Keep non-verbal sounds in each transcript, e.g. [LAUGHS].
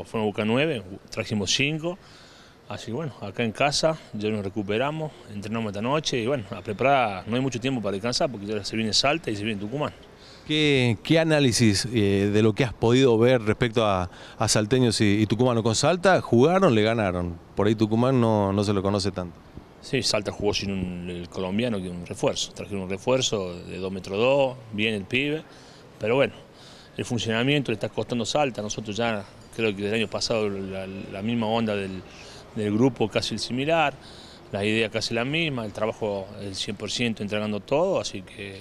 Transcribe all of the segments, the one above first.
Pues Fue una buscar nueve, trajimos cinco. Así que bueno, acá en casa ya nos recuperamos, entrenamos esta noche y bueno, a preparar, no hay mucho tiempo para descansar porque ya se viene Salta y se viene Tucumán. ¿Qué, análisis eh, de lo que has podido ver respecto a, salteños y, Tucumano Con Salta jugaron, le ganaron. Por ahí Tucumán no, no se lo conoce tanto. Sí, Salta jugó sin un, el colombiano, que un refuerzo. Trajeron un refuerzo de 2 metros 2, bien el pibe. Pero bueno, el funcionamiento le está costando salta. Nosotros ya, creo que del año pasado, la, misma onda del, grupo casi el similar, la idea casi la misma, el trabajo el 100% entregando todo, así que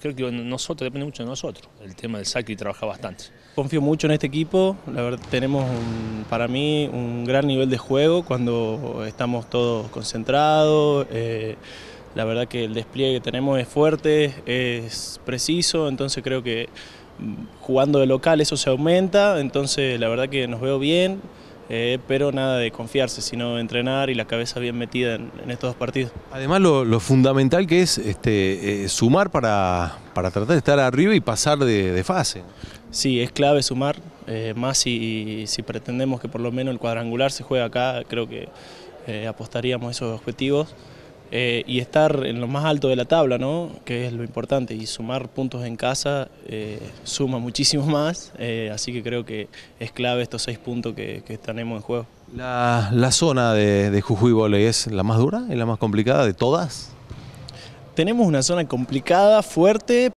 creo que nosotros, depende mucho de nosotros, el tema del saque y trabaja bastante. Confío mucho en este equipo, la verdad tenemos para mí un gran nivel de juego cuando estamos todos concentrados, eh, la verdad que el despliegue que tenemos es fuerte, es preciso, entonces creo que jugando de local eso se aumenta, entonces la verdad que nos veo bien, eh, pero nada de confiarse, sino entrenar y la cabeza bien metida en, estos dos partidos. Además lo, fundamental que es este, eh, sumar para, tratar de estar arriba y pasar de, fase. Sí, es clave sumar, eh, más si, si pretendemos que por lo menos el cuadrangular se juega acá, creo que apostaríamos esos objetivos. Eh, y estar en lo más alto de la tabla, ¿no? que es lo importante, y sumar puntos en casa eh, suma muchísimo [LAUGHS] más, eh, así que creo que es clave estos seis puntos que, que tenemos en juego. La, zona de, de, Jujuy Voley es la más dura y la más complicada de todas? Tenemos una zona complicada, fuerte,